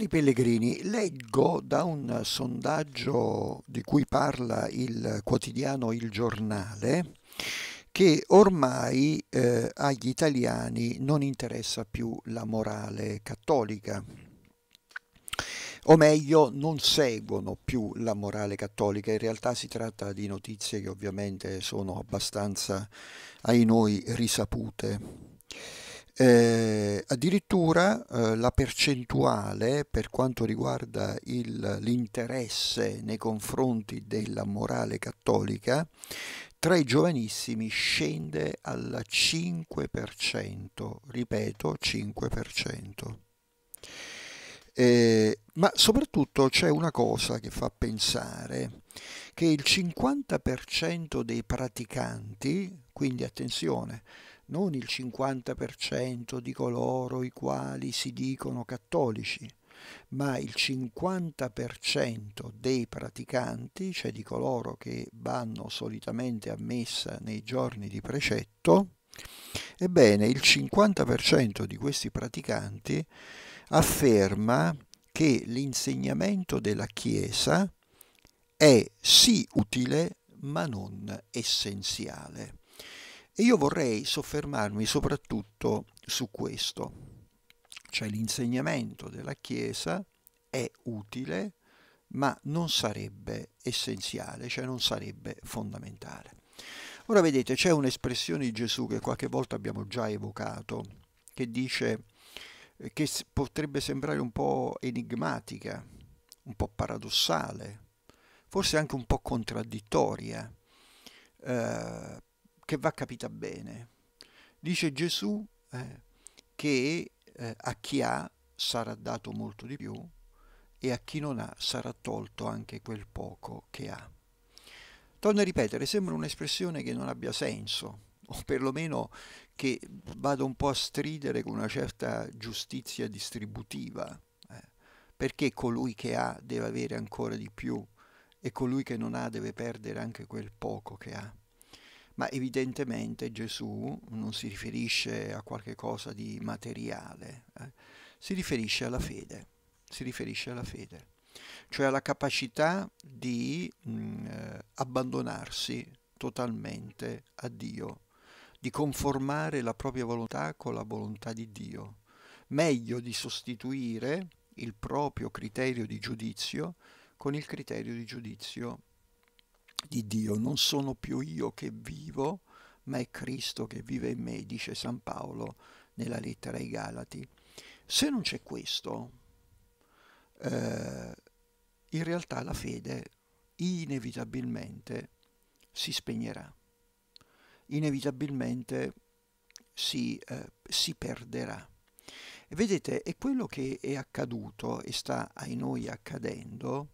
Cari pellegrini, leggo da un sondaggio di cui parla il quotidiano Il Giornale che ormai eh, agli italiani non interessa più la morale cattolica, o meglio non seguono più la morale cattolica, in realtà si tratta di notizie che ovviamente sono abbastanza ai noi risapute. Eh, addirittura eh, la percentuale per quanto riguarda il, l'interesse nei confronti della morale cattolica tra i giovanissimi scende al 5%, ripeto 5%. Eh, ma soprattutto c'è una cosa che fa pensare, che il 50% dei praticanti, quindi attenzione, non il 50% di coloro i quali si dicono cattolici, ma il 50% dei praticanti, cioè di coloro che vanno solitamente a messa nei giorni di precetto, ebbene il 50% di questi praticanti afferma che l'insegnamento della Chiesa è sì utile ma non essenziale. E io vorrei soffermarmi soprattutto su questo, cioè l'insegnamento della Chiesa è utile ma non sarebbe essenziale, cioè non sarebbe fondamentale. Ora vedete, c'è un'espressione di Gesù che qualche volta abbiamo già evocato, che dice eh, che potrebbe sembrare un po' enigmatica, un po' paradossale, forse anche un po' contraddittoria, eh, che va capita bene. Dice Gesù eh, che eh, a chi ha sarà dato molto di più e a chi non ha sarà tolto anche quel poco che ha. Torno a ripetere, sembra un'espressione che non abbia senso, o perlomeno che vada un po' a stridere con una certa giustizia distributiva, eh. perché colui che ha deve avere ancora di più e colui che non ha deve perdere anche quel poco che ha ma evidentemente Gesù non si riferisce a qualche cosa di materiale, eh? si riferisce alla fede, si riferisce alla fede, cioè alla capacità di mh, mm, eh, abbandonarsi totalmente a Dio, di conformare la propria volontà con la volontà di Dio, meglio di sostituire il proprio criterio di giudizio con il criterio di giudizio di Dio, non sono più io che vivo, ma è Cristo che vive in me, dice San Paolo nella lettera ai Galati. Se non c'è questo, eh, in realtà la fede inevitabilmente si spegnerà, inevitabilmente si, eh, si perderà. E vedete, è quello che è accaduto e sta ai noi accadendo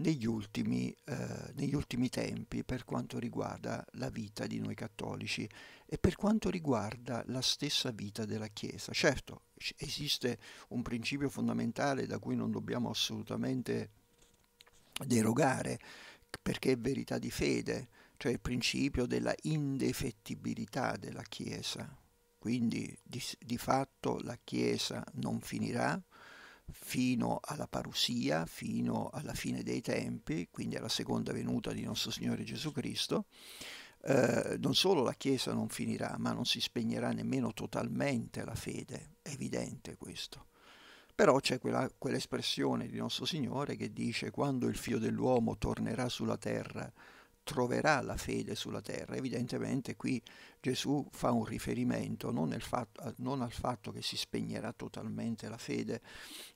negli ultimi, eh, negli ultimi tempi per quanto riguarda la vita di noi cattolici e per quanto riguarda la stessa vita della Chiesa. Certo, esiste un principio fondamentale da cui non dobbiamo assolutamente derogare, perché è verità di fede, cioè il principio della indefettibilità della Chiesa. Quindi di, di fatto la Chiesa non finirà, fino alla parusia, fino alla fine dei tempi, quindi alla seconda venuta di nostro Signore Gesù Cristo, eh, non solo la Chiesa non finirà, ma non si spegnerà nemmeno totalmente la fede, è evidente questo. Però c'è quella, quell'espressione di nostro Signore che dice quando il figlio dell'uomo tornerà sulla terra, troverà la fede sulla terra. Evidentemente qui Gesù fa un riferimento non, fatto, non al fatto che si spegnerà totalmente la fede,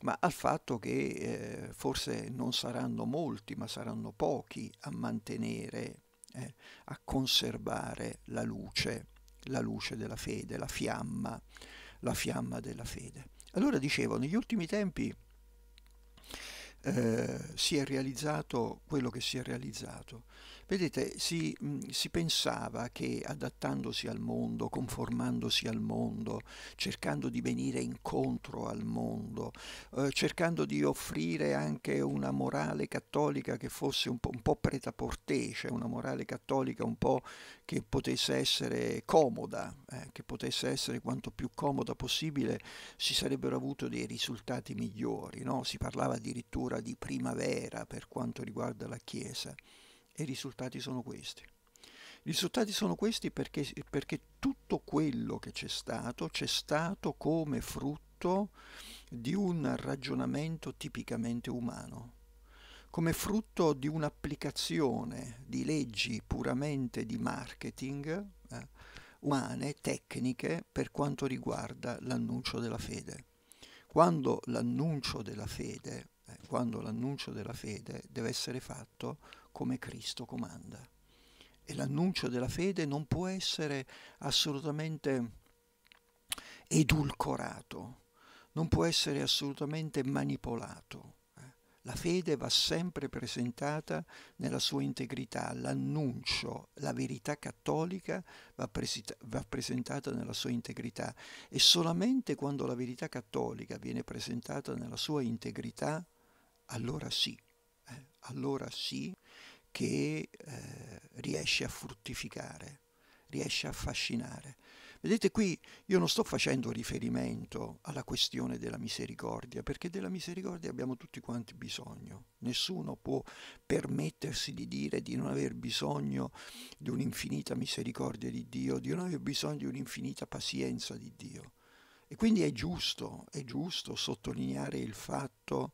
ma al fatto che eh, forse non saranno molti, ma saranno pochi a mantenere, eh, a conservare la luce, la luce della fede, la fiamma, la fiamma della fede. Allora dicevo, negli ultimi tempi eh, si è realizzato quello che si è realizzato. Vedete, si, mm, si, pensava che adattandosi al mondo, conformandosi al mondo, cercando di venire incontro al mondo, eh, cercando di offrire anche una morale cattolica che fosse un po', un po preta una morale cattolica un po' che potesse essere comoda, eh, che potesse essere quanto più comoda possibile, si sarebbero avuto dei risultati migliori. No? Si parlava addirittura di primavera per quanto riguarda la Chiesa e i risultati sono questi. I risultati sono questi perché, perché tutto quello che c'è stato c'è stato come frutto di un ragionamento tipicamente umano, come frutto di un'applicazione di leggi puramente di marketing eh, umane, tecniche, per quanto riguarda l'annuncio della fede. Quando l'annuncio della fede, eh, quando l'annuncio della fede deve essere fatto come Cristo comanda. E l'annuncio della fede non può essere assolutamente edulcorato, non può essere assolutamente manipolato. Eh. La fede va sempre presentata nella sua integrità, l'annuncio, la verità cattolica va, presita- va, presentata nella sua integrità e solamente quando la verità cattolica viene presentata nella sua integrità, allora sì, eh, allora sì che eh, riesce a fruttificare, riesce a affascinare. Vedete qui io non sto facendo riferimento alla questione della misericordia, perché della misericordia abbiamo tutti quanti bisogno. Nessuno può permettersi di dire di non aver bisogno di un'infinita misericordia di Dio, di non aver bisogno di un'infinita pazienza di Dio. E quindi è giusto, è giusto sottolineare il fatto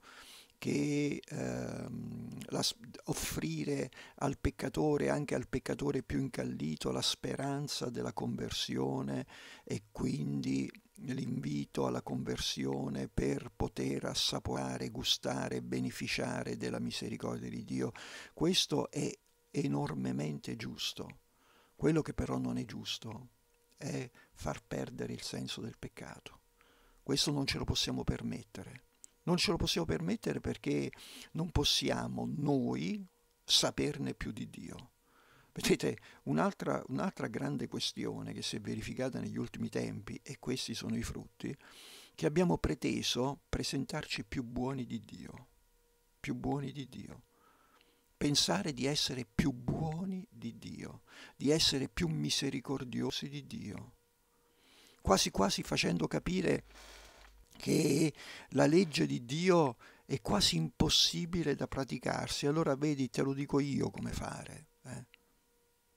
che ehm, la, offrire al peccatore, anche al peccatore più incallito, la speranza della conversione e quindi l'invito alla conversione per poter assaporare, gustare, beneficiare della misericordia di Dio. Questo è enormemente giusto. Quello che però non è giusto è far perdere il senso del peccato. Questo non ce lo possiamo permettere. Non ce lo possiamo permettere perché non possiamo noi saperne più di Dio. Vedete, un'altra, un'altra grande questione che si è verificata negli ultimi tempi, e questi sono i frutti, che abbiamo preteso presentarci più buoni di Dio, più buoni di Dio pensare di essere più buoni di Dio, di essere più misericordiosi di Dio, quasi quasi facendo capire che la legge di Dio è quasi impossibile da praticarsi, allora vedi, te lo dico io come fare. Eh?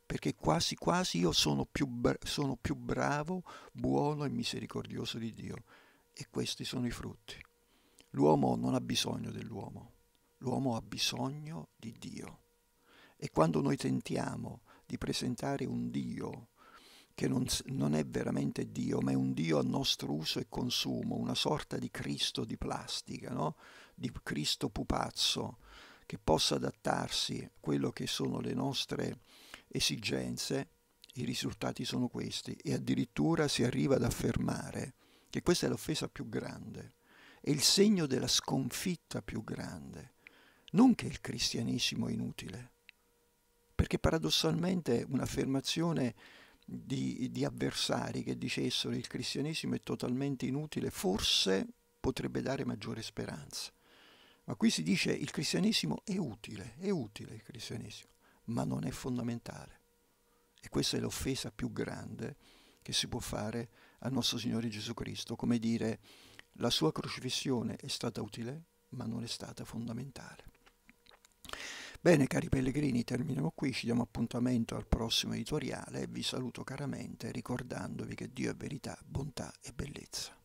Perché quasi quasi io sono più, sono più bravo, buono e misericordioso di Dio. E questi sono i frutti. L'uomo non ha bisogno dell'uomo, l'uomo ha bisogno di Dio. E quando noi tentiamo di presentare un Dio che non, non, è veramente Dio, ma è un Dio a nostro uso e consumo, una sorta di Cristo di plastica, no? di Cristo pupazzo, che possa adattarsi a quello che sono le nostre esigenze, i risultati sono questi, e addirittura si arriva ad affermare che questa è l'offesa più grande, è il segno della sconfitta più grande, non che il cristianesimo è inutile, perché paradossalmente un'affermazione di, di avversari che dicessero il cristianesimo è totalmente inutile, forse potrebbe dare maggiore speranza. Ma qui si dice il cristianesimo è utile, è utile il cristianesimo, ma non è fondamentale. E questa è l'offesa più grande che si può fare al nostro Signore Gesù Cristo, come dire la sua crocifissione è stata utile, ma non è stata fondamentale. Bene cari pellegrini, terminiamo qui, ci diamo appuntamento al prossimo editoriale e vi saluto caramente ricordandovi che Dio è verità, bontà e bellezza.